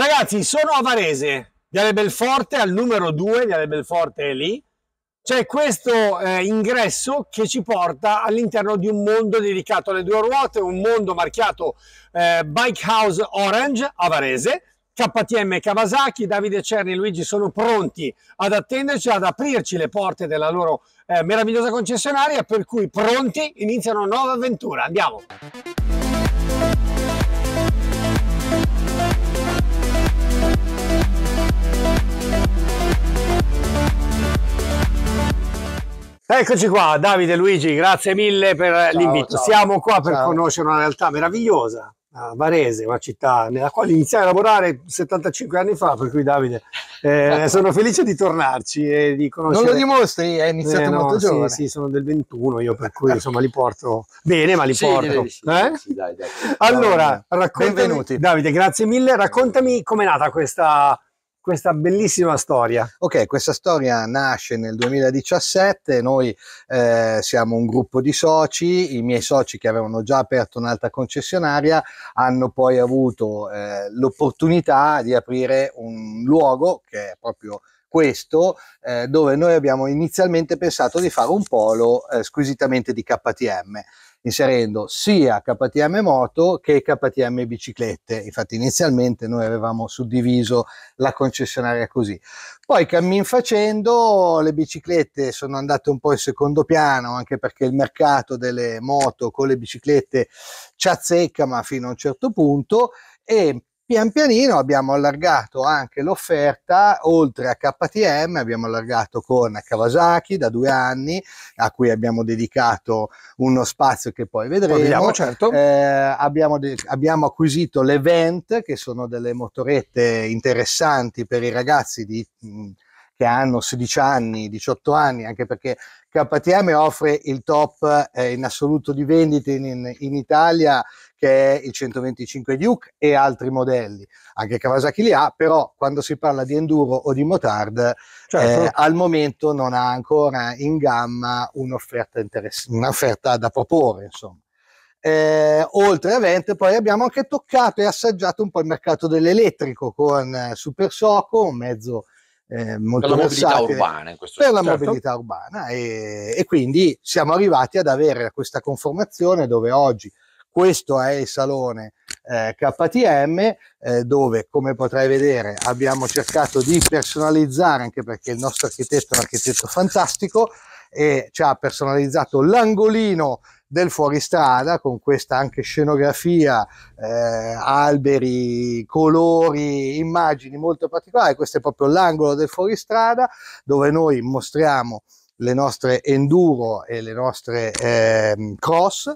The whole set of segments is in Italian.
Ragazzi, sono a Varese, Viale Belforte, al numero 2, Viale Belforte è lì. C'è questo eh, ingresso che ci porta all'interno di un mondo dedicato alle due ruote, un mondo marchiato eh, Bike House Orange a Varese. KTM Kawasaki, Davide Cerni e Luigi sono pronti ad attenderci, ad aprirci le porte della loro eh, meravigliosa concessionaria, per cui pronti iniziano una nuova avventura. Andiamo! Eccoci qua, Davide Luigi, grazie mille per eh, l'invito. Siamo qua per ciao. conoscere una realtà meravigliosa, a Varese, una città nella quale iniziai a lavorare 75 anni fa, per cui Davide eh, sono felice di tornarci e di conoscere. Non lo dimostri, hai iniziato eh, no, molto sì, giovane. Sì, sono del 21 io, per cui insomma li porto bene, ma li sì, porto. Sì, eh? dai, dai. Allora, raccontami, Benvenuti. Davide, grazie mille, raccontami com'è nata questa questa bellissima storia. Ok, questa storia nasce nel 2017, noi eh, siamo un gruppo di soci, i miei soci che avevano già aperto un'altra concessionaria hanno poi avuto eh, l'opportunità di aprire un luogo che è proprio questo, eh, dove noi abbiamo inizialmente pensato di fare un polo eh, squisitamente di KTM inserendo sia KTM moto che KTM biciclette. Infatti inizialmente noi avevamo suddiviso la concessionaria così. Poi cammin facendo le biciclette sono andate un po' in secondo piano anche perché il mercato delle moto con le biciclette ci azzecca ma fino a un certo punto e Pian pianino abbiamo allargato anche l'offerta, oltre a KTM abbiamo allargato con Kawasaki da due anni, a cui abbiamo dedicato uno spazio che poi vedremo. Parliamo, certo. eh, abbiamo, de- abbiamo acquisito l'Event, che sono delle motorette interessanti per i ragazzi di... Mh, che hanno 16 anni, 18 anni, anche perché KTM offre il top eh, in assoluto di vendite in, in, in, Italia, che è il 125 Duke e altri modelli. Anche Kawasaki li ha, però quando si parla di enduro o di motard, certo. eh, al momento non ha ancora in gamma un'offerta, interess- un'offerta da proporre, insomma. Eh, oltre a Vent, poi abbiamo anche toccato e assaggiato un po' il mercato dell'elettrico con eh, Super Soco, un mezzo eh, molto per la mobilità urbana in questo per certo. la mobilità urbana e, e, quindi siamo arrivati ad avere questa conformazione dove oggi questo è il salone eh, KTM eh, dove come potrai vedere abbiamo cercato di personalizzare anche perché il nostro architetto è un architetto fantastico e ci ha personalizzato l'angolino del fuoristrada con questa anche scenografia, eh, alberi, colori, immagini molto particolari. Questo è proprio l'angolo del fuoristrada dove noi mostriamo le nostre enduro e le nostre eh, cross,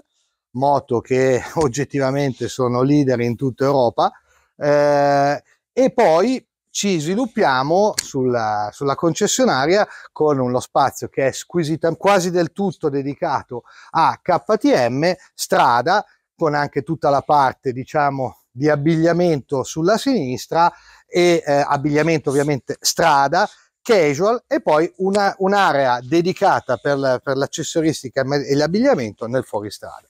moto che oggettivamente sono leader in tutta Europa. Eh, e poi ci sviluppiamo sulla, sulla, concessionaria con uno spazio che è squisita, quasi del tutto dedicato a KTM, strada, con anche tutta la parte diciamo di abbigliamento sulla sinistra e eh, abbigliamento ovviamente strada, casual e poi una, un'area dedicata per, la, per l'accessoristica e l'abbigliamento nel fuoristrada.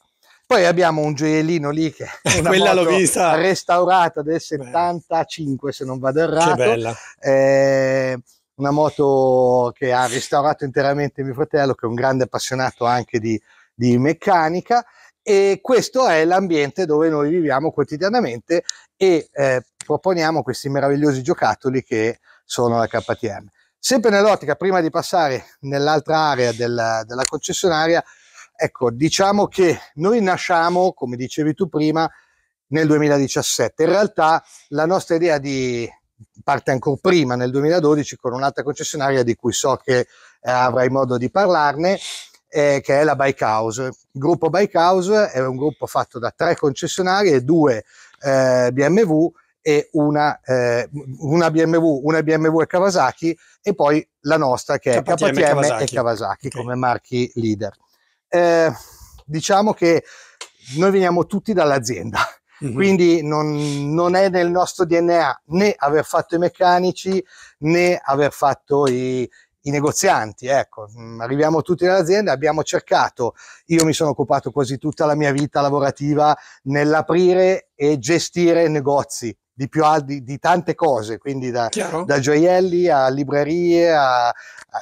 Poi abbiamo un gioiellino lì che è eh, una Quella l'ho vista. restaurata del 75 Beh. se non vado errato. Che bella. Eh, una moto che ha restaurato interamente mio fratello che è un grande appassionato anche di, di meccanica e questo è l'ambiente dove noi viviamo quotidianamente e eh, proponiamo questi meravigliosi giocattoli che sono la KTM. Sempre nell'ottica, prima di passare nell'altra area della, della concessionaria, Ecco, diciamo che noi nasciamo, come dicevi tu prima, nel 2017. In realtà la nostra idea di parte ancora prima, nel 2012, con un'altra concessionaria di cui so che eh, avrai modo di parlarne, eh, che è la Bike House. Il gruppo Bike House è un gruppo fatto da tre concessionarie, due eh, BMW e una, eh, una, BMW, una BMW e Kawasaki e poi la nostra che è cioè, KTM, KTM e Kawasaki, e Kawasaki okay. come marchi leader eh, diciamo che noi veniamo tutti dall'azienda. Mm-hmm. Quindi non, non, è nel nostro DNA né aver fatto i meccanici né aver fatto i, i negozianti. Ecco, mm, arriviamo tutti dall'azienda, abbiamo cercato, io mi sono occupato quasi tutta la mia vita lavorativa nell'aprire e gestire negozi. Di, più, di, di tante cose, quindi da, da gioielli a librerie, a, a,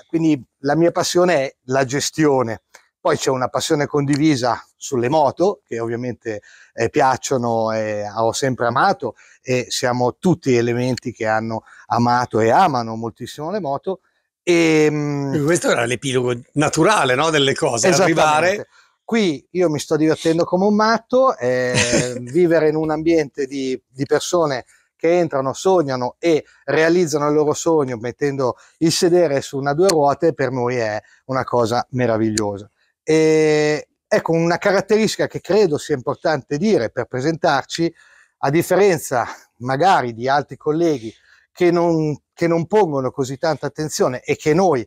quindi la mia passione è la gestione. Poi c'è una passione condivisa sulle moto, che ovviamente eh, piacciono e ho sempre amato, e siamo tutti elementi che hanno amato e amano moltissimo le moto. E, ehm, Questo era l'epilogo naturale no, delle cose, arrivare qui io mi sto divertendo come un matto, eh, vivere in un ambiente di, di, persone che entrano, sognano e realizzano il loro sogno mettendo il sedere su una due ruote per noi è una cosa meravigliosa. E, ecco, una caratteristica che credo sia importante dire per presentarci, a differenza magari di altri colleghi che non, che non pongono così tanta attenzione e che noi,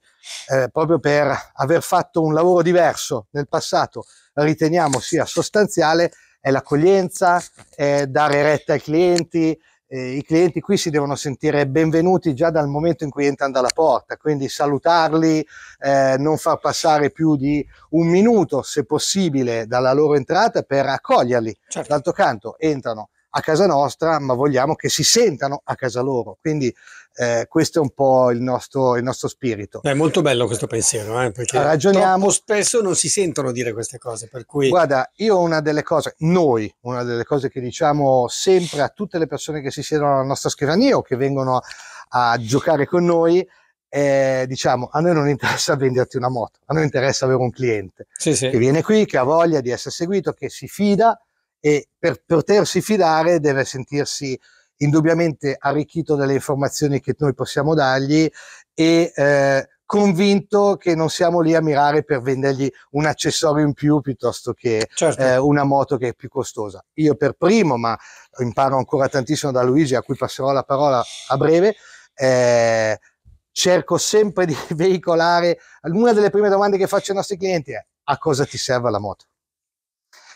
eh, proprio per aver fatto un lavoro diverso nel passato, riteniamo sia sostanziale, è l'accoglienza, è dare retta ai clienti, eh, i clienti qui si devono sentire benvenuti già dal momento in cui entrano dalla porta, quindi salutarli, eh, non far passare più di un minuto, se possibile, dalla loro entrata per accoglierli. Certo. D'altro canto, entrano a casa nostra, ma vogliamo che si sentano a casa loro. Quindi eh, questo è un po' il nostro, il nostro, spirito. È molto bello questo pensiero, eh, perché Ragioniamo... spesso non si sentono dire queste cose. Per cui... Guarda, io una delle cose, noi, una delle cose che diciamo sempre a tutte le persone che si siedono alla nostra scrivania o che vengono a giocare con noi, eh, diciamo, a noi non interessa venderti una moto, a noi interessa avere un cliente sì, sì. che viene qui, che ha voglia di essere seguito, che si fida e per potersi fidare deve sentirsi indubbiamente arricchito dalle informazioni che noi possiamo dargli e eh, convinto che non siamo lì a mirare per vendergli un accessorio in più piuttosto che certo. eh, una moto che è più costosa. Io per primo, ma imparo ancora tantissimo da Luigi, a cui passerò la parola a breve, eh, cerco sempre di veicolare. Una delle prime domande che faccio ai nostri clienti è a cosa ti serve la moto?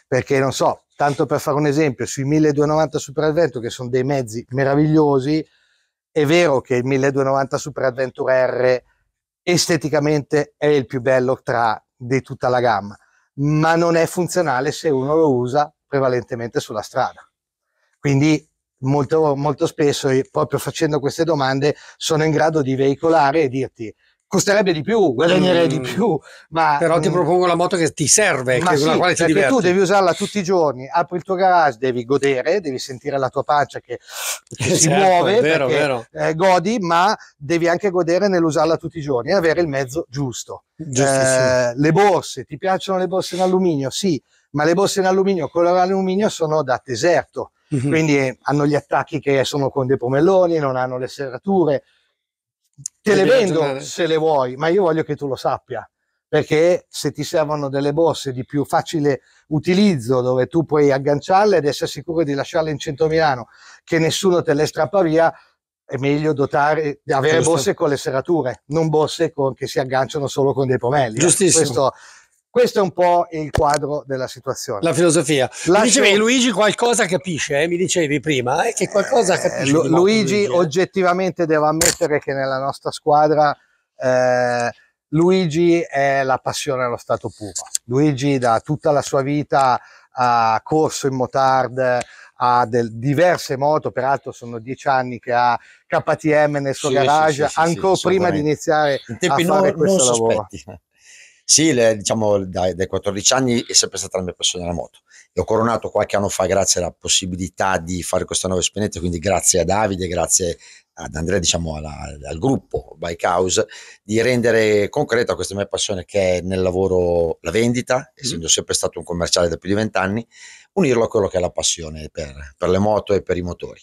Perché non so, Tanto per fare un esempio, sui 1290 Super Adventure, che sono dei mezzi meravigliosi, è vero che il 1290 Super Adventure R esteticamente è il più bello tra di tutta la gamma, ma non è funzionale se uno lo usa prevalentemente sulla strada. Quindi molto, molto spesso, proprio facendo queste domande, sono in grado di veicolare e dirti costerebbe di più, guadagnerei mm, di più. Ma, però ti mm. propongo la moto che ti serve, che sì, quale ti diverti. tu devi usarla tutti i giorni, apri il tuo garage, devi godere, devi sentire la tua pancia che, che si certo, muove, vero, perché, vero. Eh, godi, ma devi anche godere nell'usarla tutti i giorni e avere il mezzo giusto. Eh, le borse, ti piacciono le borse in alluminio? Sì, ma le borse in alluminio, con l'alluminio sono da deserto, mm-hmm. quindi hanno gli attacchi che sono con dei pomelloni, non hanno le serrature, Te le vendo se le vuoi, ma io voglio che tu lo sappia perché se ti servono delle borse di più facile utilizzo dove tu puoi agganciarle ed essere sicuro di lasciarle in centro Milano che nessuno te le strappa via è meglio dotare avere Giusto. borse con le serrature non borse con, che si agganciano solo con dei pomelli giustissimo questo questo è un po' il quadro della situazione. La filosofia. Lascio... Dicevi, Luigi qualcosa capisce, eh? mi dicevi prima, eh? che qualcosa eh, capisce. Lu Luigi, Luigi eh. oggettivamente devo ammettere che nella nostra squadra eh, Luigi è la passione allo stato puro. Luigi da tutta la sua vita ha corso in motard, ha del, diverse moto, peraltro sono dieci anni che ha KTM nel suo sì, garage, sì, sì, ancora prima di iniziare a fare non, questo non lavoro. Sospetti. Eh. Sì, le, diciamo dai, dai 14 anni è sempre stata la mia passione la moto. L'ho coronato qualche anno fa grazie alla possibilità di fare questa nuova esperienza, quindi grazie a Davide, grazie ad Andrea, diciamo alla, al gruppo Bike House, di rendere concreta questa mia passione che è nel lavoro la vendita, mm-hmm. essendo mm. sempre stato un commerciale da più di vent'anni, unirlo a quello che è la passione per, per, le moto e per i motori.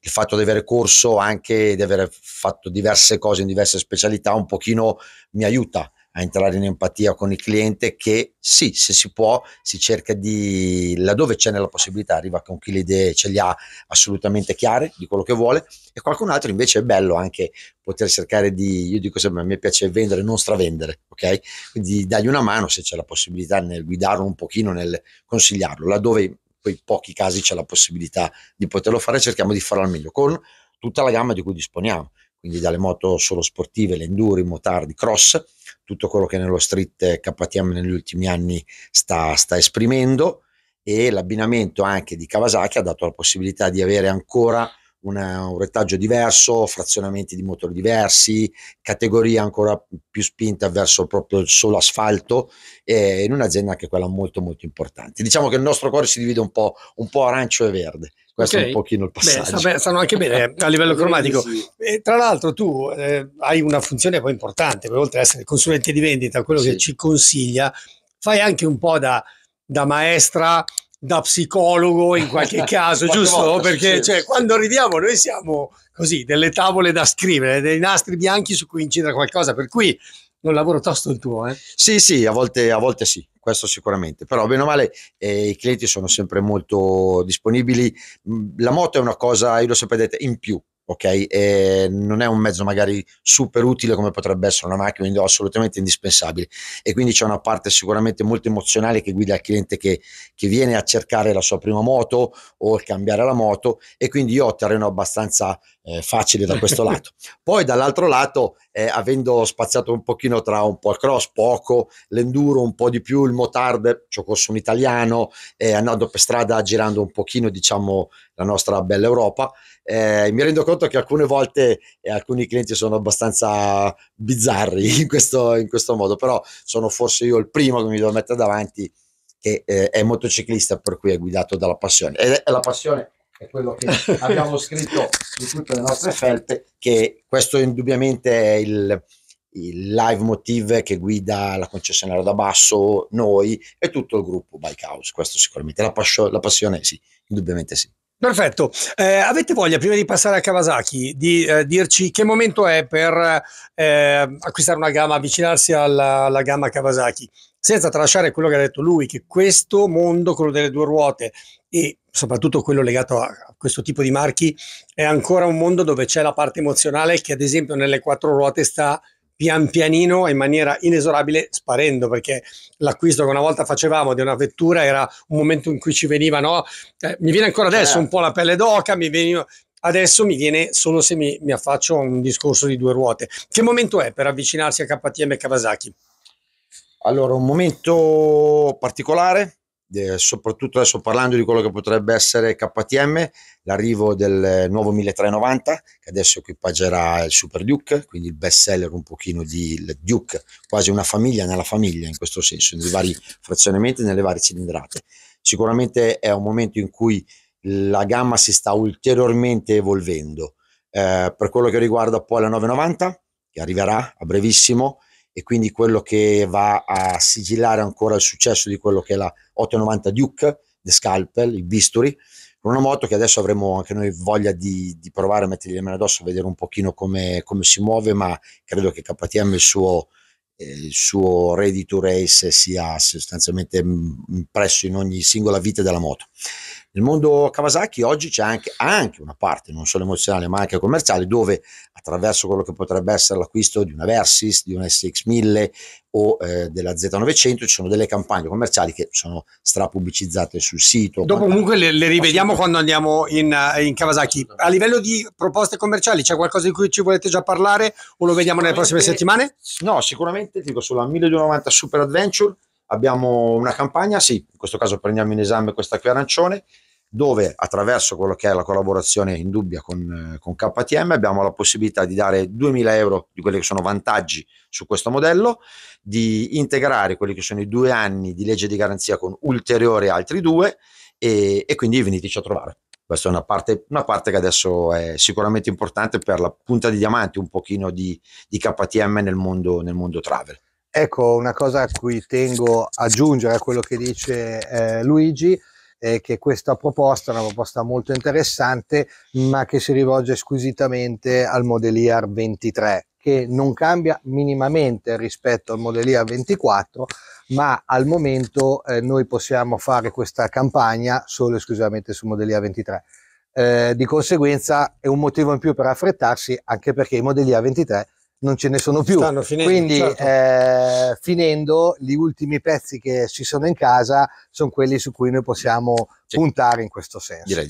Il fatto di avere corso anche, di aver fatto diverse cose in diverse specialità, un pochino mi aiuta a entrare in empatia con il cliente che sì, se si può, si cerca di, laddove c'è nella possibilità, arriva con chi le idee ce le ha assolutamente chiare di quello che vuole e qualcun altro invece è bello anche poter cercare di, io dico sempre, a me piace vendere, non stravendere, ok? Quindi dagli una mano se c'è la possibilità nel guidarlo un pochino, nel consigliarlo, laddove in pochi casi c'è la possibilità di poterlo fare, cerchiamo di farlo al meglio con tutta la gamma di cui disponiamo, quindi dalle moto solo sportive, le enduro, i motardi, cross, tutto quello che nello street KTM negli ultimi anni sta, sta esprimendo e l'abbinamento anche di Kawasaki ha dato la possibilità di avere ancora una, un retaggio diverso, frazionamenti di motori diversi, categoria ancora più spinta verso proprio il solo asfalto e in un'azienda anche quella molto molto importante. Diciamo che il nostro cuore si divide un po', un po arancio e verde. Questo okay. è un pochino il passaggio. Beh, stanno anche bene eh, a livello cromatico. E tra l'altro tu eh, hai una funzione poi importante, oltre ad essere consulente di vendita, quello sì. che ci consiglia, fai anche un po' da, da maestra da psicologo in qualche caso, giusto? Perché cioè, quando ridiamo noi siamo così, delle tavole da scrivere, dei nastri bianchi su cui incidere qualcosa, per cui un lavoro tosto il tuo, eh? Sì, sì, a volte, a volte sì, questo sicuramente, però bene o male eh, i clienti sono sempre molto disponibili, mm, la moto è una cosa, io l'ho sempre detto, in più, ok? E non è un mezzo magari super utile come potrebbe essere una macchina, quindi assolutamente indispensabile. E quindi c'è una parte sicuramente molto emozionale che guida il cliente che, che viene a cercare la sua prima moto o cambiare la moto e quindi io ho terreno abbastanza eh, facile da questo lato. Poi dall'altro lato, eh, avendo spaziato un pochino tra un po' il cross, poco, l'enduro un po' di più, il motard, ci ho corso un italiano, eh, andando per strada, girando un pochino diciamo la nostra bella Europa, eh, mi rendo conto che alcune volte eh, alcuni clienti sono abbastanza bizzarri in questo, in questo, modo, però sono forse io il primo che mi devo mettere davanti che eh, è motociclista per cui è guidato dalla passione. E la passione è quello che abbiamo scritto su tutte le nostre felpe, che questo indubbiamente è il, il live motive che guida la concessionaria da basso, noi e tutto il gruppo Bike House, questo sicuramente. La, passion, la passione sì, indubbiamente sì. Perfetto, eh, avete voglia prima di passare a Kawasaki di eh, dirci che momento è per eh, acquistare una gamma, avvicinarsi alla, alla, gamma Kawasaki, senza tralasciare quello che ha detto lui, che questo mondo, quello delle due ruote e soprattutto quello legato a, a questo tipo di marchi, è ancora un mondo dove c'è la parte emozionale che ad esempio nelle quattro ruote sta pian pianino in maniera inesorabile sparendo perché l'acquisto che una volta facevamo di una vettura era un momento in cui ci veniva no? Eh, mi viene ancora adesso certo. un po' la pelle d'oca mi veniva, adesso mi viene solo se mi, mi affaccio a un discorso di due ruote che momento è per avvicinarsi a KTM e Kawasaki? Allora, un momento particolare eh, soprattutto adesso parlando di quello che potrebbe essere KTM, l'arrivo del nuovo 1390 che adesso equipaggerà il Super Duke, quindi il best seller un pochino di Duke, quasi una famiglia nella famiglia in questo senso, nei vari frazionamenti, nelle varie cilindrate. Sicuramente è un momento in cui la gamma si sta ulteriormente evolvendo. Eh, per quello che riguarda poi la 990, che arriverà a brevissimo, e quindi quello che va a sigillare ancora il successo di quello che è la 890 Duke, The Scalpel, il bisturi, con una moto che adesso avremo anche noi voglia di, di provare a mettergli le mani addosso, a vedere un pochino come, come, si muove, ma credo che KTM il suo, eh, il suo ready to race sia sostanzialmente mm, impresso in ogni singola vita della moto. Nel mondo Kawasaki oggi c'è anche, anche, una parte, non solo emozionale, ma anche commerciale, dove attraverso quello che potrebbe essere l'acquisto di una Versys, di una SX1000 o eh, della Z900, ci sono delle campagne commerciali che sono strapubblicizzate sul sito. Dopo comunque le, le rivediamo quando andiamo in, eh, in, Kawasaki. A livello di proposte commerciali c'è qualcosa di cui ci volete già parlare o lo vediamo nelle prossime settimane? No, sicuramente, dico, sulla 1290 Super Adventure abbiamo una campagna, sì, in questo caso prendiamo in esame questa qui arancione, dove attraverso quello che è la collaborazione indubbia con, con KTM abbiamo la possibilità di dare 2000 euro di quelli che sono vantaggi su questo modello, di integrare quelli che sono i due anni di legge di garanzia con ulteriori altri due e, e quindi veniteci a trovare. Questa è una parte, una parte, che adesso è sicuramente importante per la punta di diamanti un pochino di, di KTM nel mondo, nel mondo travel. Ecco una cosa a cui tengo aggiungere a quello che dice eh, Luigi eh, che questa proposta è una proposta molto interessante, ma che si rivolge squisitamente al Modelier 23, che non cambia minimamente rispetto al Modelier 24, ma al momento eh, noi possiamo fare questa campagna solo e esclusivamente su Modelier 23. Eh, di conseguenza è un motivo in più per affrettarsi, anche perché i modelli 23 non ce ne sono più. Finendo, Quindi, certo. eh, finendo, gli ultimi pezzi che ci sono in casa sono quelli su cui noi possiamo sì. puntare in questo senso. Direi.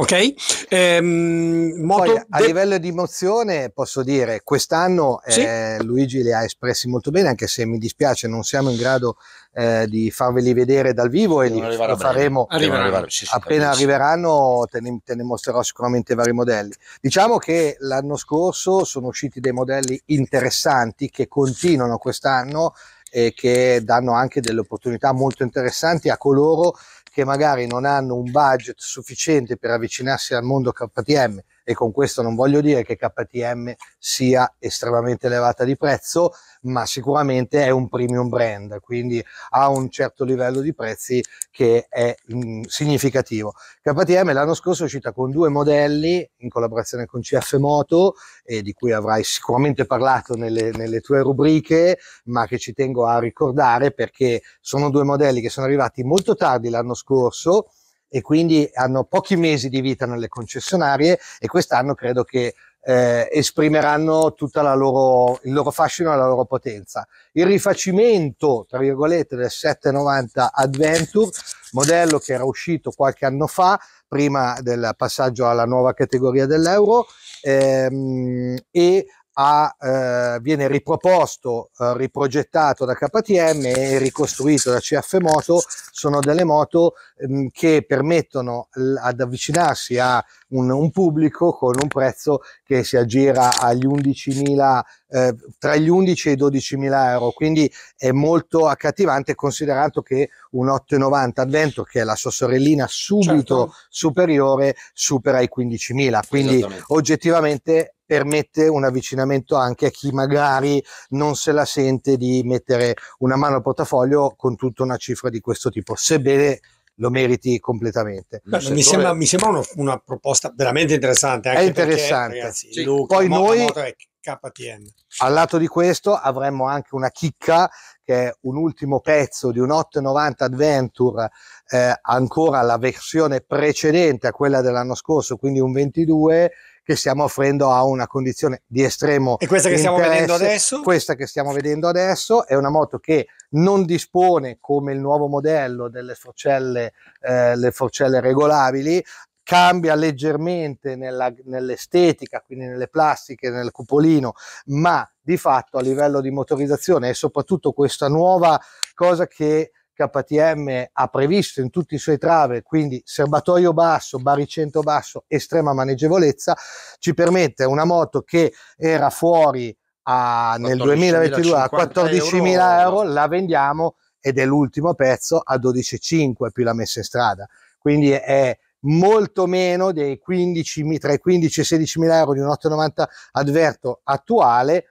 Ok? Ehm, moto Poi, a de- livello di emozione posso dire, quest'anno eh, sì? eh, Luigi le ha espressi molto bene, anche se mi dispiace non siamo in grado eh, di farveli vedere dal vivo e li, lo faremo arriveranno. Sì, appena arriveranno, te ne, te ne, mostrerò sicuramente vari modelli. Diciamo che l'anno scorso sono usciti dei modelli interessanti che continuano quest'anno e che danno anche delle opportunità molto interessanti a coloro che che magari non hanno un budget sufficiente per avvicinarsi al mondo KTM e con questo non voglio dire che KTM sia estremamente elevata di prezzo, ma sicuramente è un premium brand, quindi ha un certo livello di prezzi che è mh, mm, significativo. KTM l'anno scorso è uscita con due modelli in collaborazione con CF Moto, eh, di cui avrai sicuramente parlato nelle, nelle tue rubriche, ma che ci tengo a ricordare perché sono due modelli che sono arrivati molto tardi l'anno scorso e quindi hanno pochi mesi di vita nelle concessionarie e quest'anno credo che eh, esprimeranno tutta la loro, il loro fascino e la loro potenza. Il rifacimento, tra virgolette, del 790 Adventure, modello che era uscito qualche anno fa, prima del passaggio alla nuova categoria dell'euro, ehm, e ha, eh, viene riproposto, eh, riprogettato da KTM e ricostruito da CF Moto, sono delle moto mh, mm, che permettono l- ad avvicinarsi a un, un, pubblico con un prezzo che si aggira agli 11.000, eh, tra gli 11 e i 12.000 euro, quindi è molto accattivante considerato che un 890 Advento, che è la sua sorellina subito certo. superiore, supera i 15.000, quindi oggettivamente permette un avvicinamento anche a chi magari non se la sente di mettere una mano al portafoglio con tutta una cifra di questo tipo, sebbene lo meriti completamente. Beh, mi, sembra, mi sembra uno, una proposta veramente interessante. Anche è interessante. Perché, ragazzi, sì. Luca, Poi Moto, noi, Moto KTM. Al lato di questo avremmo anche una chicca che è un ultimo pezzo di un 890 Adventure, eh, ancora la versione precedente a quella dell'anno scorso, quindi un 22 che stiamo offrendo a una condizione di estremo E questa che stiamo vedendo adesso? Questa che stiamo vedendo adesso è una moto che non dispone come il nuovo modello delle forcelle, eh, le forcelle regolabili, cambia leggermente nella, nell'estetica, quindi nelle plastiche, nel cupolino, ma di fatto a livello di motorizzazione e soprattutto questa nuova cosa che KTM ha previsto in tutti i suoi trave, quindi serbatoio basso, baricentro basso, estrema maneggevolezza, ci permette una moto che era fuori ah, a, nel 2022 a 14.000 euro, euro, la vendiamo ed è l'ultimo pezzo a 12.5 più la messa in strada. Quindi è molto meno dei 15, tra i 15 e i 16.000 euro di un 890 Adverto attuale,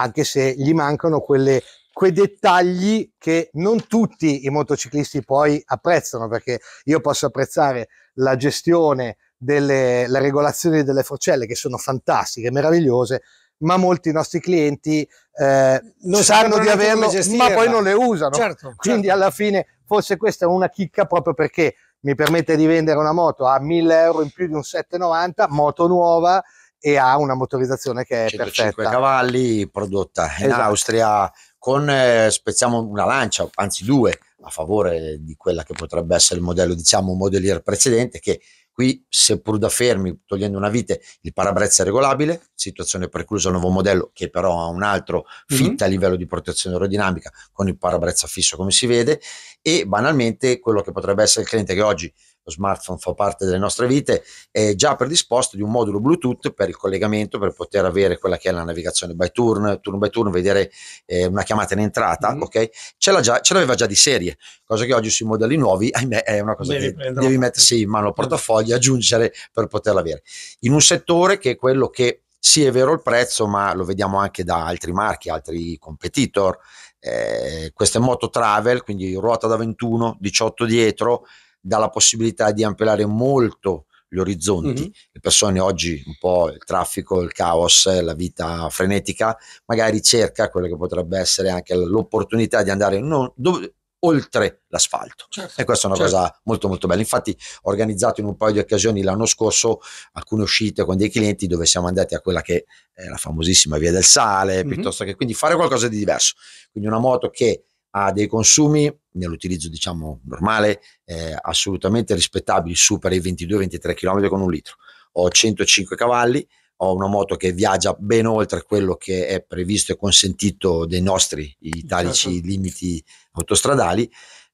anche se gli mancano quelle quei dettagli che non tutti i motociclisti poi apprezzano, perché io posso apprezzare la gestione delle la regolazione delle forcelle che sono fantastiche, meravigliose, ma molti nostri clienti eh, non sanno di averlo, ma poi non le usano. Certo, Quindi certo. alla fine forse questa è una chicca proprio perché mi permette di vendere una moto a 1000 euro in più di un 790, moto nuova e ha una motorizzazione che è 105 perfetta. cavalli, prodotta in esatto. Austria, con, eh, spezziamo una lancia, anzi due, a favore di quella che potrebbe essere il modello, diciamo, modellier precedente, che qui, seppur da fermi, togliendo una vite, il parabrezza è regolabile, situazione preclusa al nuovo modello, che però ha un altro mhm. fit a livello di protezione aerodinamica, con il parabrezza fisso come si vede, e banalmente quello che potrebbe essere il cliente che oggi lo smartphone fa parte delle nostre vite, è già predisposto di un modulo Bluetooth per il collegamento, per poter avere quella che è la navigazione by turn, turn by turn, vedere eh, una chiamata in entrata, mm-hmm. ok? Ce, già, ce, l'aveva già di serie, cosa che oggi sui modelli nuovi, ahimè, è una cosa devi che devi mettersi in mano al mm. portafoglio, aggiungere per poterla avere. In un settore che è quello che sì è vero il prezzo, ma lo vediamo anche da altri marchi, altri competitor. Eh, queste moto travel, quindi ruota da 21, 18 dietro, dà la possibilità di ampliare molto gli orizzonti. Mm-hmm. Le persone oggi, un po' il traffico, il caos, la vita frenetica, magari cerca quella che potrebbe essere anche l'opportunità di andare non, dove, oltre l'asfalto. Certo, e questa è una certo. cosa molto molto bella. Infatti ho organizzato in un paio di occasioni l'anno scorso alcune uscite con dei clienti dove siamo andati a quella che è la famosissima Via del Sale, mm-hmm. piuttosto che quindi fare qualcosa di diverso. Quindi una moto che ha dei consumi nell'utilizzo diciamo normale eh, assolutamente rispettabili, supera i 22-23 km con un litro. Ho 105 cavalli, ho una moto che viaggia ben oltre quello che è previsto e consentito dai nostri certo. italici certo. limiti autostradali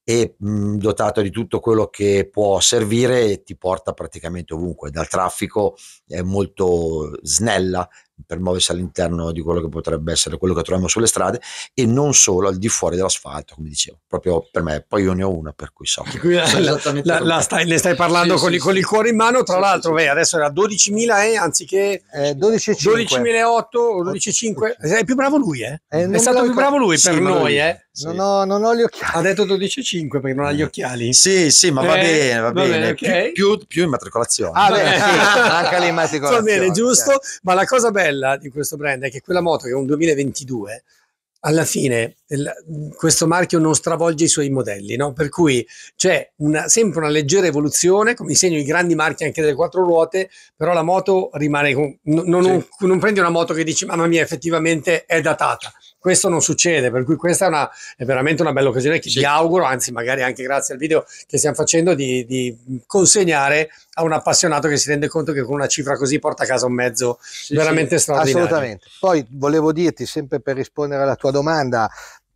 e mh, mm, dotato di tutto quello che può servire ti porta praticamente ovunque, dal traffico è molto snella per muoversi all'interno di quello che potrebbe essere quello che troviamo sulle strade e non solo al di fuori dell'asfalto, come dicevo, proprio per me. Poi io ne ho una, per cui so. Per cui la, la, la stai, ne stai parlando sì, con, sì, il, sì. il cuore in mano, tra l'altro, beh, adesso era 12.000 eh, anziché eh, 12.000 12.008 o 12.500. È più bravo lui, eh? eh è stato più bravo lui per noi, eh? Sì. Non, ho, non, ho, gli occhiali. Ha detto 12,5 perché non ha gli eh. occhiali. Sì, sì, ma va eh, bene, va, bene. Va bene okay. più, più, più, in Ah, beh, sì, anche l'immatricolazione. Va bene, giusto. Ma la cosa bella bella di questo brand è che quella moto, che è un 2022, alla fine il, questo marchio non stravolge i suoi modelli, no? per cui c'è una, sempre una leggera evoluzione, come insegnano i grandi marchi anche delle quattro ruote, però la moto rimane, con, non, non, sì. non prendi una moto che dici mamma mia effettivamente è datata, questo non succede, per cui questa è, una, è veramente una bella occasione che sì. vi auguro, anzi magari anche grazie al video che stiamo facendo, di, di, consegnare a un appassionato che si rende conto che con una cifra così porta a casa un mezzo sì, veramente sì, straordinario. Assolutamente. Poi volevo dirti, sempre per rispondere alla tua domanda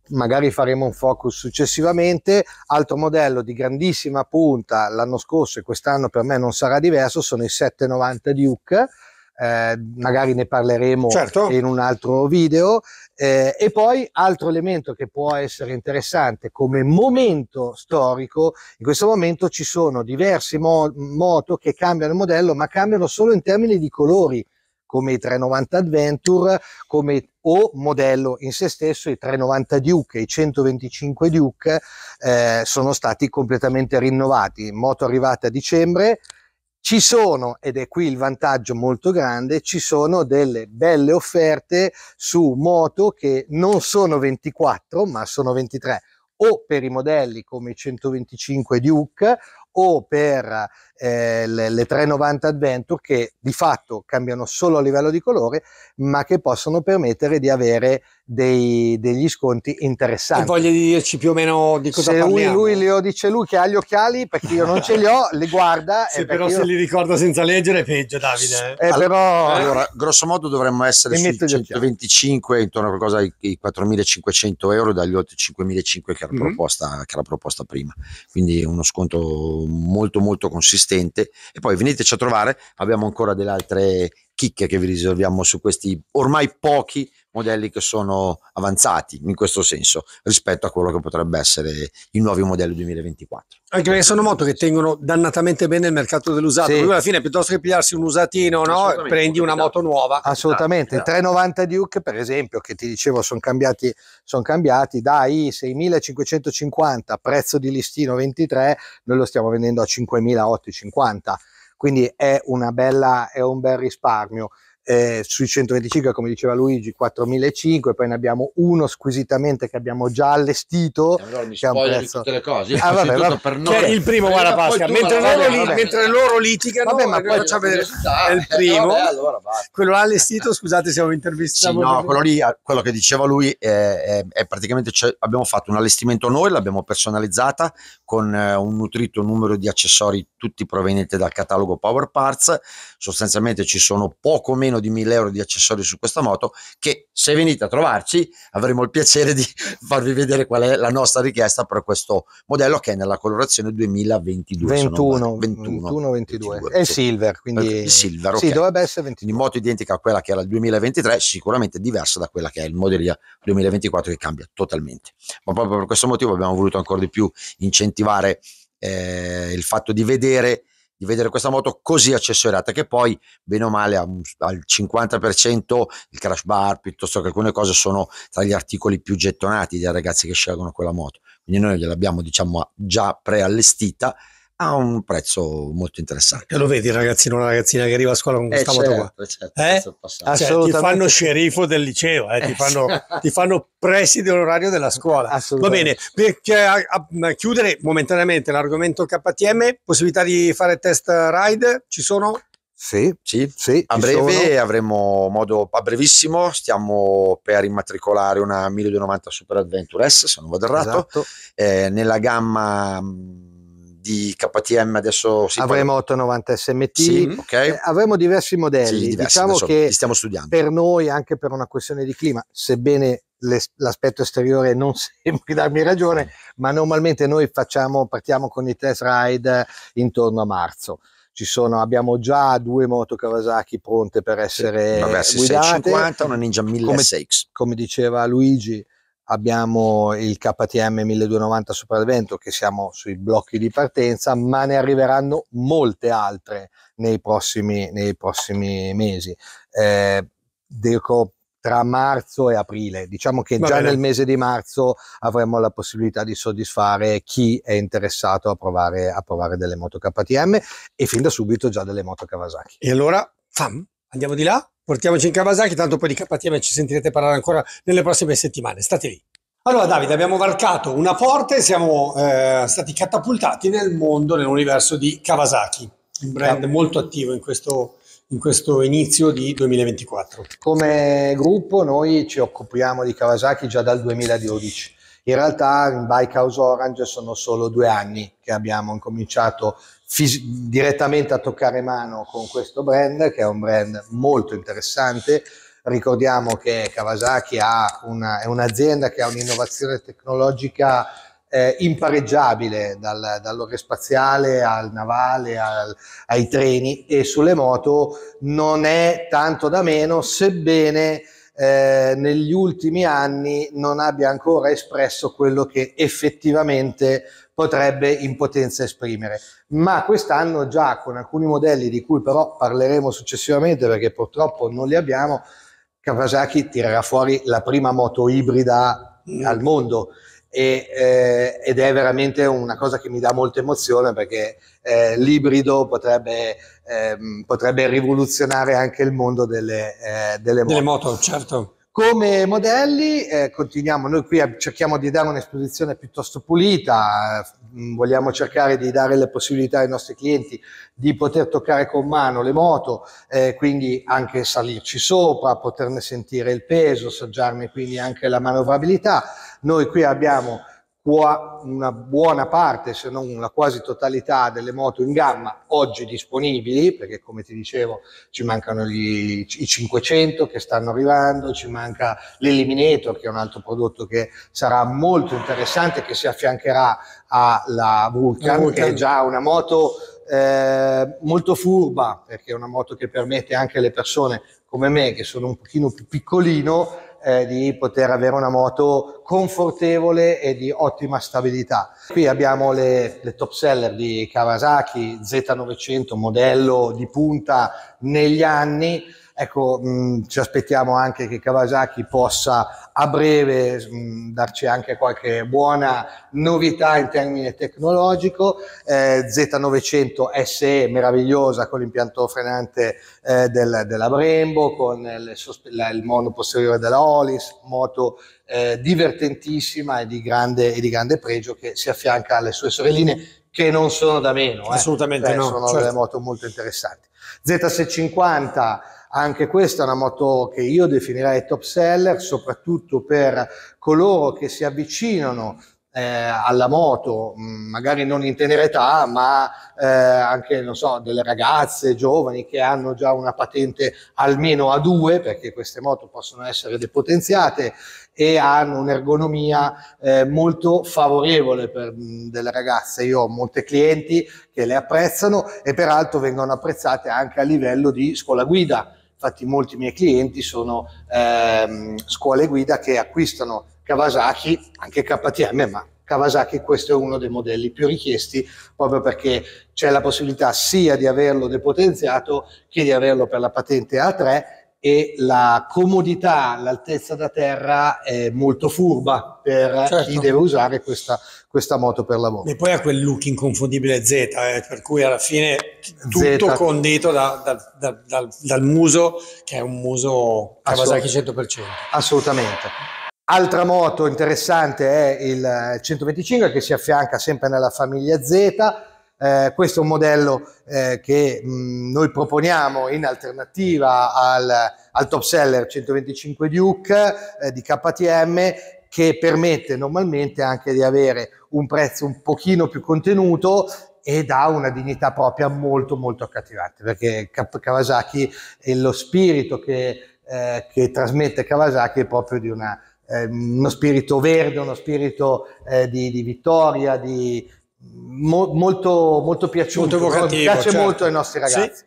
magari faremo un focus successivamente. Altro modello di grandissima punta l'anno scorso e quest'anno per me non sarà diverso, sono i 790 Duke. Eh, magari ne parleremo certo. in un altro video. Eh, e poi altro elemento che può essere interessante come momento storico, in questo momento ci sono diverse mo moto che cambiano il modello, ma cambiano solo in termini di colori come i 390 Adventure, come o modello in se stesso, i 390 Duke e i 125 Duke eh, sono stati completamente rinnovati. Moto arrivata a dicembre, ci sono, ed è qui il vantaggio molto grande, ci sono delle belle offerte su moto che non sono 24 ma sono 23 o per i modelli come i 125 Duke o per eh, le, 390 Adventure che di fatto cambiano solo a livello di colore, ma che possono permettere di avere dei, degli sconti interessanti. E voglia di dirci più o meno di cosa se parliamo. Lui, lui lo dice lui che ha gli occhiali perché io non ce li ho, li guarda. Eh, se però io... se li ricorda senza leggere è peggio Davide. Eh, eh allora, però... allora, grosso modo dovremmo essere sui 125 intorno a qualcosa ai 4.500 euro dagli oltre 5.500 che, mm-hmm. che era proposta prima. Quindi uno sconto molto molto consistente esistente e poi veniteci a trovare, abbiamo ancora delle altre chicche che vi risolviamo su questi ormai pochi modelli che sono avanzati in questo senso rispetto a quello che potrebbe essere i nuovi modelli 2024. Anche perché sono moto che tengono dannatamente bene il mercato dell'usato, sì. alla fine piuttosto che pigliarsi un usatino, no? prendi una esatto. moto nuova. Assolutamente, il esatto. 390 Duke per esempio, che ti dicevo sono cambiati, son cambiati dai 6.550 prezzo di listino 23, noi lo stiamo vendendo a 5.850, quindi è, una bella, è un bel risparmio eh, sui 125 come diceva Luigi 4.500 poi ne abbiamo uno squisitamente che abbiamo già allestito eh, però mi che prezzo... tutte le cose ah, vabbè, vabbè. per noi cioè, il primo guarda Pasca mentre, vabbè, loro, vabbè. mentre loro litigano vabbè, ma poi faccia vedere è il primo eh, allora quello allestito scusate siamo intervistati sì, no quello lì eh, quello che diceva lui è, è, è praticamente cioè, abbiamo fatto un allestimento noi l'abbiamo personalizzata con eh, un nutrito numero di accessori tutti provenienti dal catalogo Power Parts sostanzialmente ci sono poco meno meno di 1000 euro di accessori su questa moto che se venite a trovarci avremo il piacere di farvi vedere qual è la nostra richiesta per questo modello che è nella colorazione 2022 21 21, 21 22 22, è sì. silver quindi il eh, silver okay. sì, dovrebbe essere 22 quindi moto identica a quella che era il 2023 sicuramente diversa da quella che è il modello 2024 che cambia totalmente ma proprio per questo motivo abbiamo voluto ancora di più incentivare eh, il fatto di vedere di vedere questa moto così accessoriata che poi bene o male al 50% il crash bar piuttosto che alcune cose sono tra gli articoli più gettonati dei ragazzi che scelgono quella moto quindi noi gliel'abbiamo diciamo già preallestita a un prezzo molto interessante. lo vedi il ragazzino una ragazzina che arriva a scuola con eh, questa moto qua? Certo, certo eh? Cioè, ti fanno sceriffo del liceo, eh? ti, eh, fanno, ti fanno preside onorario della scuola. Va bene, per chiudere momentaneamente l'argomento KTM, possibilità di fare test ride ci sono? Sì, sì, sì, a breve sono. avremo modo, a brevissimo, stiamo per immatricolare una 1290 Super Adventure S, se non vado errato, esatto. eh, nella gamma mm, di KTM adesso sì, avremo 890 SMT sì, okay. eh, avremo diversi modelli sì, diversi, diciamo adesso, che stiamo studiando per noi anche per una questione di clima sebbene l'aspetto esteriore non sembri darmi ragione ma normalmente noi facciamo partiamo con i test ride intorno a marzo sono, abbiamo già due moto Kawasaki pronte per essere vabbè, guidate 650 una Ninja 1000 come, come diceva Luigi abbiamo il KTM 1290 Super Advento che siamo sui blocchi di partenza, ma ne arriveranno molte altre nei prossimi, nei prossimi mesi. Eh, dico tra marzo e aprile, diciamo che Va già bene. nel mese di marzo avremo la possibilità di soddisfare chi è interessato a provare, a provare delle moto KTM e fin da subito già delle moto Kawasaki. E allora, fam, andiamo di là? portiamoci in Kawasaki, tanto poi di KTM ci sentirete parlare ancora nelle prossime settimane. State lì. Allora Davide, abbiamo varcato una porta e siamo eh, stati catapultati nel mondo, nell'universo di Kawasaki, un brand molto attivo in questo, in questo inizio di 2024. Come gruppo noi ci occupiamo di Kawasaki già dal 2012 in realtà in Bikehouse Orange sono solo due anni che abbiamo incominciato fis- direttamente a toccare mano con questo brand, che è un brand molto interessante. Ricordiamo che Kawasaki una, è un'azienda che ha un'innovazione tecnologica eh, impareggiabile dal, dall'aerospaziale al navale al, ai treni e sulle moto non è tanto da meno, sebbene eh, negli ultimi anni non abbia ancora espresso quello che effettivamente potrebbe in potenza esprimere. Ma quest'anno già con alcuni modelli di cui però parleremo successivamente perché purtroppo non li abbiamo, Kawasaki tirerà fuori la prima moto ibrida mm. al mondo. E, eh, ed è veramente una cosa che mi dà molta emozione perché eh, l'ibrido potrebbe Ehm, potrebbe rivoluzionare anche il mondo delle, eh, delle moto. Delle moto, certo. Come modelli eh, continuiamo, noi qui cerchiamo di dare un'esposizione piuttosto pulita, mm, vogliamo cercare di dare le possibilità ai nostri clienti di poter toccare con mano le moto, eh, quindi anche salirci sopra, poterne sentire il peso, assaggiarne quindi anche la manovrabilità. Noi qui abbiamo una buona parte, se non la quasi totalità delle moto in gamma oggi disponibili, perché come ti dicevo ci mancano gli, i 500 che stanno arrivando, ci manca l'Eliminator che è un altro prodotto che sarà molto interessante, che si affiancherà alla Vulcan, Vulcan. che è già una moto eh, molto furba, perché è una moto che permette anche alle persone come me, che sono un pochino più piccolino, eh, di poter avere una moto confortevole e di ottima stabilità. Qui abbiamo le, le top seller di Kawasaki Z900, modello di punta negli anni, Ecco, mh, mm, ci aspettiamo anche che Kawasaki possa a breve mh, mm, darci anche qualche buona novità in termini tecnologico. Eh, Z900 SE meravigliosa con l'impianto frenante eh, del, della Brembo, con le, la, il mono posteriore della Olis, moto eh, divertentissima e di, grande, e di grande pregio che si affianca alle sue sorelline che non sono da meno. Eh. Assolutamente cioè, no. Sono certo. delle moto molto interessanti. Z650... Anche questa è una moto che io definirei top seller, soprattutto per coloro che si avvicinano eh, alla moto, mm, magari non in tenera età, ma eh, anche non so, delle ragazze giovani che hanno già una patente almeno a due, perché queste moto possono essere depotenziate e hanno un'ergonomia eh, molto favorevole per mh, mm, delle ragazze. Io ho molte clienti che le apprezzano e peraltro vengono apprezzate anche a livello di scuola guida infatti molti miei clienti sono ehm, scuole guida che acquistano Kawasaki, anche KTM, ma Kawasaki questo è uno dei modelli più richiesti proprio perché c'è la possibilità sia di averlo depotenziato che di averlo per la patente A3 e la comodità, l'altezza da terra è molto furba per certo. chi deve usare questa, questa, moto per lavoro. E poi ha quel look inconfondibile Z, eh, per cui alla fine tutto Z. condito da, da, da, dal muso, che è un muso Kawasaki Assolut- 100%. Assolutamente. Altra moto interessante è il 125 eh, che si affianca sempre nella famiglia Z eh, questo è un modello eh, che mh, noi proponiamo in alternativa al, al top seller 125 Duke eh, di KTM che permette normalmente anche di avere un prezzo un pochino più contenuto e dà una dignità propria molto molto accattivante perché Kawasaki è lo spirito che, eh, che trasmette Kawasaki è proprio di una, eh, uno spirito verde, uno spirito eh, di, di vittoria, di, mo- molto, molto piaciuto, molto piace certo. molto ai nostri ragazzi. Sì.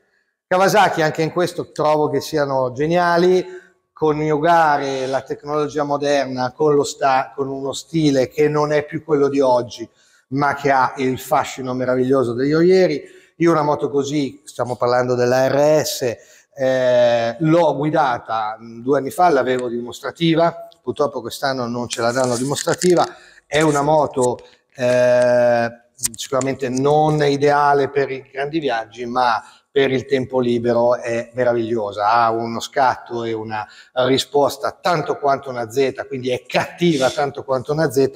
Kawasaki anche in questo trovo che siano geniali, coniugare la tecnologia moderna con, lo sta- con uno stile che non è più quello di oggi, ma che ha il fascino meraviglioso degli ieri. Io una moto così, stiamo parlando della RS, eh, l'ho guidata mm, due anni fa, l'avevo dimostrativa, purtroppo quest'anno non ce la danno dimostrativa, è una moto eh, sicuramente non ideale per i grandi viaggi, ma per il tempo libero è meravigliosa, ha uno scatto e una risposta tanto quanto una Z, quindi è cattiva tanto quanto una Z,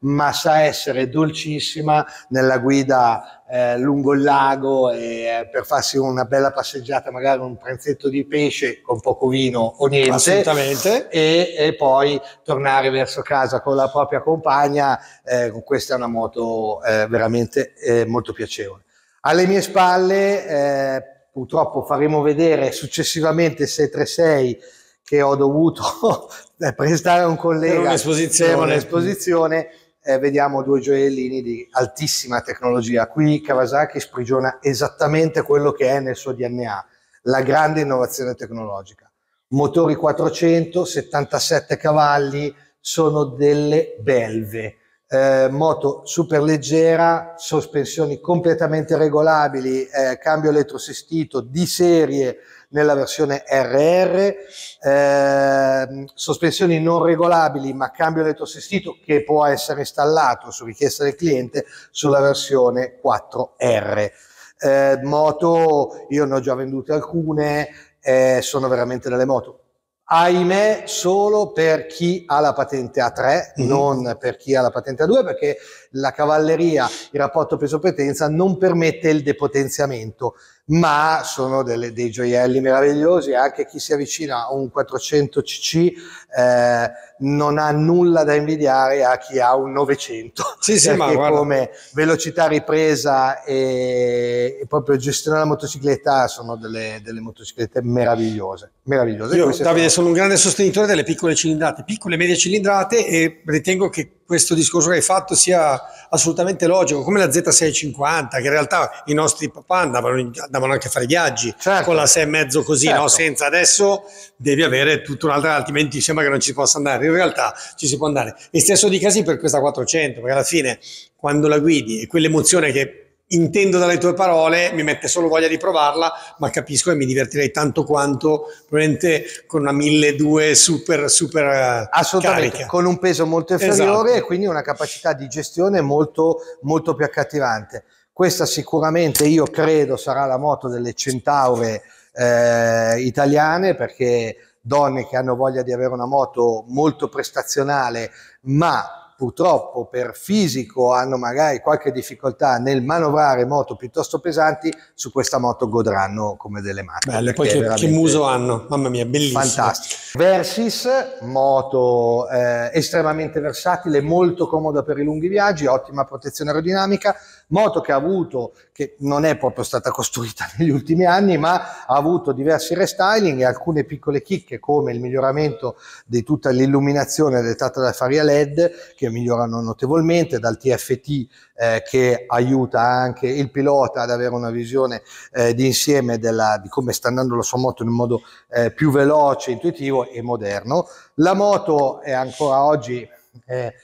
ma sa essere dolcissima nella guida eh, lungo il lago e, eh, per farsi una bella passeggiata, magari un pranzetto di pesce con poco vino o niente, e, e, poi tornare verso casa con la propria compagna, eh, questa è una moto eh, veramente eh, molto piacevole. Alle mie spalle, eh, purtroppo faremo vedere successivamente 636 che ho dovuto eh, prestare a un collega per un'esposizione, eh, vediamo due gioiellini di altissima tecnologia. Qui Kawasaki sprigiona esattamente quello che è nel suo DNA, la grande innovazione tecnologica. Motori 400, 77 cavalli, sono delle belve eh, moto super leggera, sospensioni completamente regolabili, eh, cambio elettrosestito di serie nella versione RR, eh, sospensioni non regolabili ma cambio elettrosestito che può essere installato su richiesta del cliente sulla versione 4R. Eh, moto, io ne ho già vendute alcune, eh, sono veramente delle moto ahimè solo per chi ha la patente A3, mm-hmm. non per chi ha la patente A2, perché la cavalleria, il rapporto peso-potenza non permette il depotenziamento ma sono delle, dei gioielli meravigliosi, anche chi si avvicina a un 400cc eh, non ha nulla da invidiare a chi ha un 900, sì, sì, ma come velocità ripresa e, e, proprio gestione della motocicletta sono delle, delle motociclette meravigliose. meravigliose. Io, Davide, sono un grande sostenitore delle piccole cilindrate, piccole e medie cilindrate e ritengo che questo discorso che hai fatto sia assolutamente logico, come la Z650, che in realtà i nostri papà andavano, andavano anche a fare viaggi certo. con la 6,5 così, certo. no? senza adesso devi avere tutta un'altra, altrimenti sembra che non ci possa andare, in realtà ci si può andare. E stesso di casi per questa 400, perché alla fine quando la guidi e quell'emozione che intendo dalle tue parole, mi mette solo voglia di provarla, ma capisco che mi divertirei tanto quanto probabilmente con una 1200 super super eh, assolutamente carica. con un peso molto inferiore esatto. e quindi una capacità di gestione molto molto più accattivante. Questa sicuramente io credo sarà la moto delle centaure eh, italiane perché donne che hanno voglia di avere una moto molto prestazionale, ma purtroppo per fisico hanno magari qualche difficoltà nel manovrare moto piuttosto pesanti, su questa moto godranno come delle macchine. Belle, poi che, che, muso hanno, mamma mia, bellissimo. Fantastico. Versys, moto eh, estremamente versatile, molto comoda per i lunghi viaggi, ottima protezione aerodinamica, moto che ha avuto, che non è proprio stata costruita negli ultimi anni, ma ha avuto diversi restyling e alcune piccole chicche come il miglioramento di tutta l'illuminazione dettata da faria LED che migliorano notevolmente, dal TFT eh, che aiuta anche il pilota ad avere una visione eh, di insieme della, di come sta andando la sua moto in un modo eh, più veloce, intuitivo e moderno. La moto è ancora oggi eh,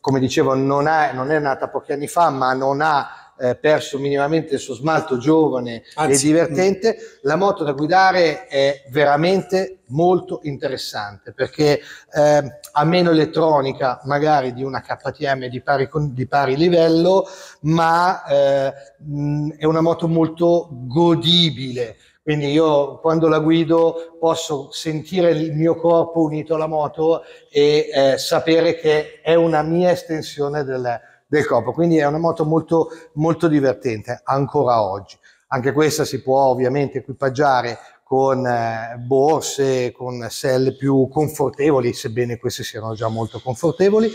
come dicevo, non, ha, non, è nata pochi anni fa, ma non ha eh, perso minimamente il suo smalto giovane Anzi, e divertente. Mm. La moto da guidare è veramente molto interessante perché eh, ha meno elettronica magari di una KTM di pari, di pari livello, ma mh, eh, mm, è una moto molto godibile quindi io quando la guido posso sentire il mio corpo unito alla moto e eh, sapere che è una mia estensione del, del, corpo. Quindi è una moto molto, molto divertente ancora oggi. Anche questa si può ovviamente equipaggiare con eh, borse, con selle più confortevoli, sebbene queste siano già molto confortevoli.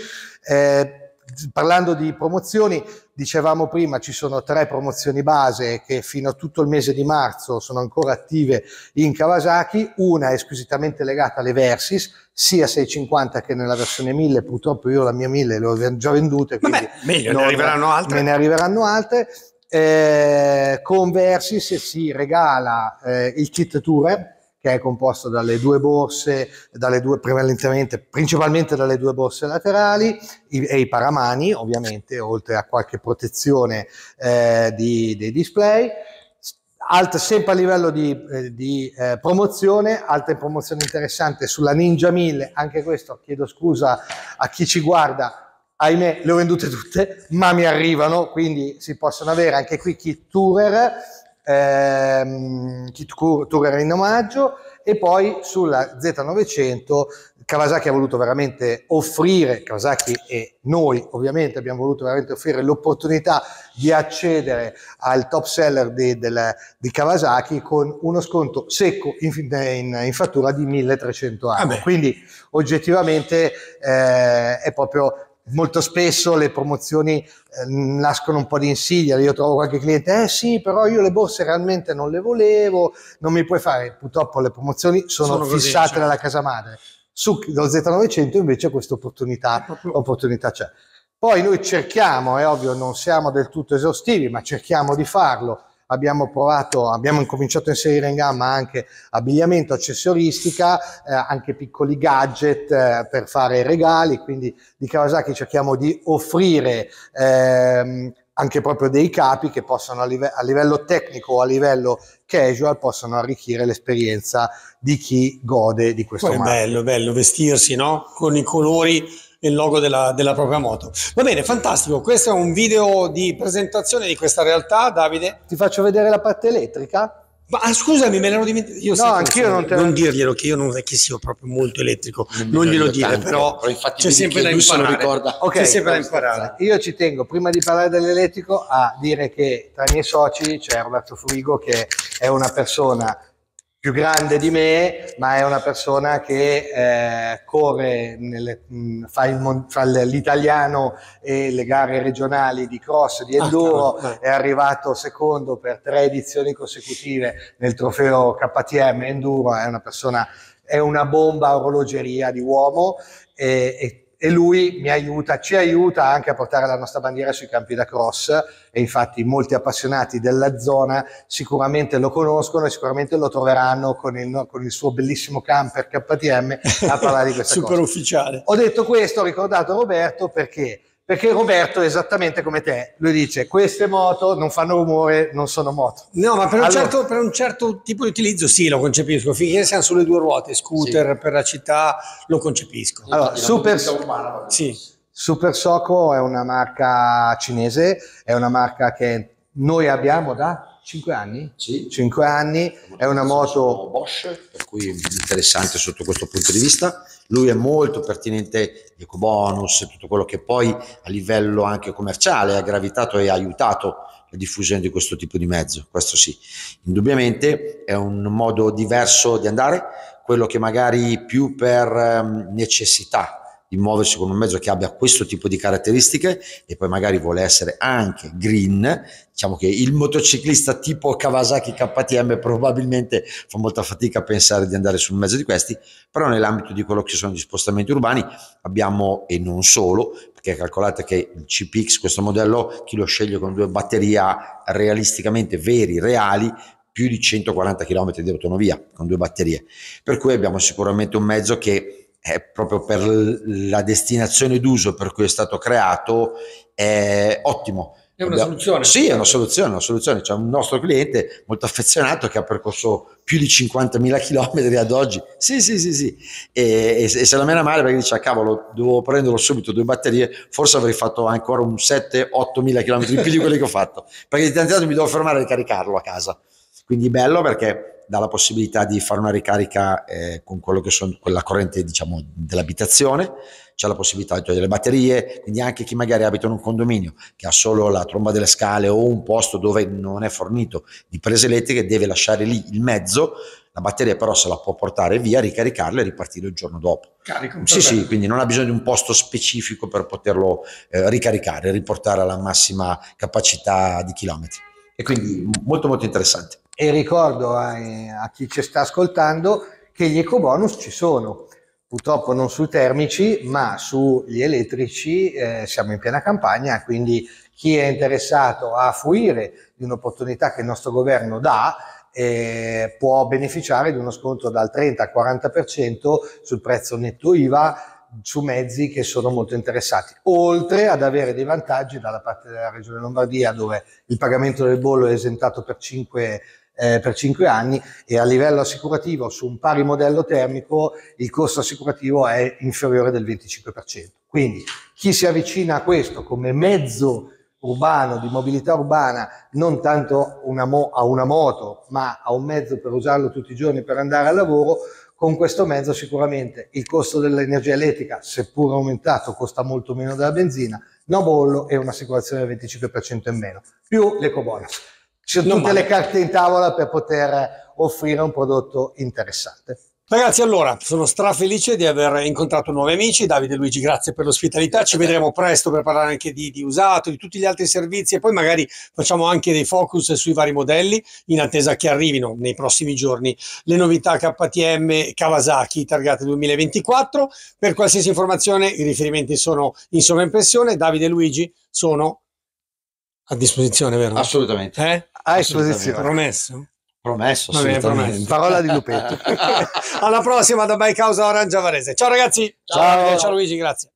Eh, parlando di promozioni, dicevamo prima ci sono tre promozioni base che fino a tutto il mese di marzo sono ancora attive in Kawasaki, una è esclusivamente legata alle Versys, sia 650 che nella versione 1000, purtroppo io la mia 1000 le ho già vendute, quindi Vabbè, meglio, ne arriveranno altre. Me ne arriveranno altre. Eh, con Versys si regala eh, il kit tourer che è composto dalle due borse, dalle due, principalmente dalle due borse laterali i, e i paramani ovviamente, oltre a qualche protezione eh, di, dei display. Alta, sempre a livello di, eh, di eh, promozione, altra promozione interessante sulla Ninja 1000, anche questo chiedo scusa a chi ci guarda, ahimè le ho vendute tutte, ma mi arrivano, quindi si possono avere anche qui kit tourer ehm, Kit Tourer in omaggio e poi sulla Z900 Kawasaki ha voluto veramente offrire, Kawasaki e noi ovviamente abbiamo voluto veramente offrire l'opportunità di accedere al top seller di, del, di Kawasaki con uno sconto secco in, in, in fattura di 1300 euro. Ah Quindi oggettivamente eh, è proprio molto spesso le promozioni eh, nascono un po' di insidia, io trovo qualche cliente, eh sì, però io le borse realmente non le volevo, non mi puoi fare, purtroppo le promozioni sono, sono fissate cioè. dalla casa madre. Su lo Z900 invece questa opportunità, opportunità c'è. Poi noi cerchiamo, è ovvio non siamo del tutto esaustivi, ma cerchiamo di farlo, abbiamo provato, abbiamo incominciato a inserire in gamma anche abbigliamento, accessoristica, eh, anche piccoli gadget eh, per fare regali, quindi di Kawasaki cerchiamo di offrire ehm, anche proprio dei capi che possono a, live- a, livello tecnico o a livello casual possano arricchire l'esperienza di chi gode di questo Poi marchio. È bello, bello vestirsi no? con i colori il logo della, della propria moto. Va bene, fantastico. Questo è un video di presentazione di questa realtà, Davide. Ti faccio vedere la parte elettrica? Ma ah, scusami, me l'ero dimenticato. Io no, anch'io non te Non dirglielo che io non è che sia proprio molto elettrico, non, glielo dire, tanto, però, però c'è sempre da imparare. Ricorda. Okay, c'è sempre da imparare. Io ci tengo, prima di parlare dell'elettrico, a dire che tra i miei soci c'è Roberto Frigo che è una persona più grande di me, ma è una persona che eh, corre, nel, mh, fa, il, fa, l'italiano e le gare regionali di cross, di ah, enduro, ah, è arrivato secondo per tre edizioni consecutive nel trofeo KTM enduro, è una persona, è una bomba orologeria di uomo e, e e lui mi aiuta, ci aiuta anche a portare la nostra bandiera sui campi da cross e infatti molti appassionati della zona sicuramente lo conoscono e sicuramente lo troveranno con il, con il suo bellissimo camper KTM a parlare di questa Super cosa. Super ufficiale. Ho detto questo, ho ricordato Roberto perché perché Roberto è esattamente come te, lui dice queste moto non fanno rumore, non sono moto. No, ma per un, allora... certo, per un certo, tipo di utilizzo sì, lo concepisco, finché siano sulle due ruote, scooter sì. per la città, lo concepisco. Allora, super... sì. super Soco è una marca cinese, è una marca che noi abbiamo da 5 anni? Sì. 5 anni, è una moto... Bosch, per cui interessante sotto questo punto di vista. Lui è molto pertinente, eco bonus, tutto quello che poi a livello anche commerciale ha gravitato e ha aiutato la diffusione di questo tipo di mezzo, questo sì. Indubbiamente è un modo diverso di andare, quello che magari più per ehm, necessità di muoversi con un mezzo che abbia questo tipo di caratteristiche e poi magari vuole essere anche green, diciamo che il motociclista tipo Kawasaki KTM probabilmente fa molta fatica a pensare di andare su un mezzo di questi, però nell'ambito di quello che sono gli spostamenti urbani abbiamo, e non solo, perché calcolate che il CPX, questo modello, chi lo sceglie con due batterie realisticamente veri, reali, più di 140 km di autonomia con due batterie, per cui abbiamo sicuramente un mezzo che è proprio per la destinazione d'uso per cui è stato creato è ottimo. È una soluzione. Sì, è una soluzione, una soluzione. C'è un nostro cliente molto affezionato che ha percorso più di 50.000 km ad oggi. Sì, sì, sì, sì. E, e, se la mena male perché dice, ah, cavolo, devo prenderlo subito, due batterie, forse avrei fatto ancora un 7-8.000 km in più di quelli che ho fatto. Perché di tanto mi devo fermare a ricaricarlo a casa. Quindi bello perché dà la possibilità di fare una ricarica eh, con sono, quella corrente diciamo, dell'abitazione, c'è la possibilità di togliere le batterie, quindi anche chi magari abita in un condominio che ha solo la tromba delle scale o un posto dove non è fornito di prese elettriche deve lasciare lì il mezzo, la batteria però se la può portare via, ricaricarla e ripartire il giorno dopo. Carico, sì, sì, quindi non ha bisogno di un posto specifico per poterlo eh, ricaricare, riportare alla massima capacità di chilometri. E quindi molto molto interessante e ricordo a, a chi ci sta ascoltando che gli ecobonus ci sono purtroppo non sui termici, ma sugli elettrici eh, siamo in piena campagna, quindi chi è interessato a fruire di un'opportunità che il nostro governo dà eh, può beneficiare di uno sconto dal 30 al 40% sul prezzo netto IVA su mezzi che sono molto interessati, oltre ad avere dei vantaggi dalla parte della Regione Lombardia dove il pagamento del bollo è esentato per 5 eh, per 5 anni e a livello assicurativo su un pari modello termico il costo assicurativo è inferiore del 25%. Quindi chi si avvicina a questo come mezzo urbano, di mobilità urbana, non tanto una a una moto, ma a un mezzo per usarlo tutti i giorni per andare al lavoro, con questo mezzo sicuramente il costo dell'energia elettrica, seppur aumentato, costa molto meno della benzina, no bollo e un'assicurazione del 25% in meno, più l'eco bonus. Ci sono tutte male. le carte in tavola per poter eh, offrire un prodotto interessante. Ragazzi, allora, sono strafelice di aver incontrato nuovi amici. Davide e Luigi, grazie per l'ospitalità. Ci vedremo presto per parlare anche di, di, usato, di tutti gli altri servizi e poi magari facciamo anche dei focus sui vari modelli in attesa che arrivino nei prossimi giorni le novità KTM Kawasaki targate 2024. Per qualsiasi informazione i riferimenti sono in sovraimpressione. Davide e Luigi sono a disposizione, vero? Assolutamente. Eh? a ah, esposizione. Promesso? Promesso, Vabbè, promesso. Parola di Lupetto. Alla prossima da Bike House Orange Avarese. Ciao ragazzi. Ciao, ciao, ciao Luigi, grazie.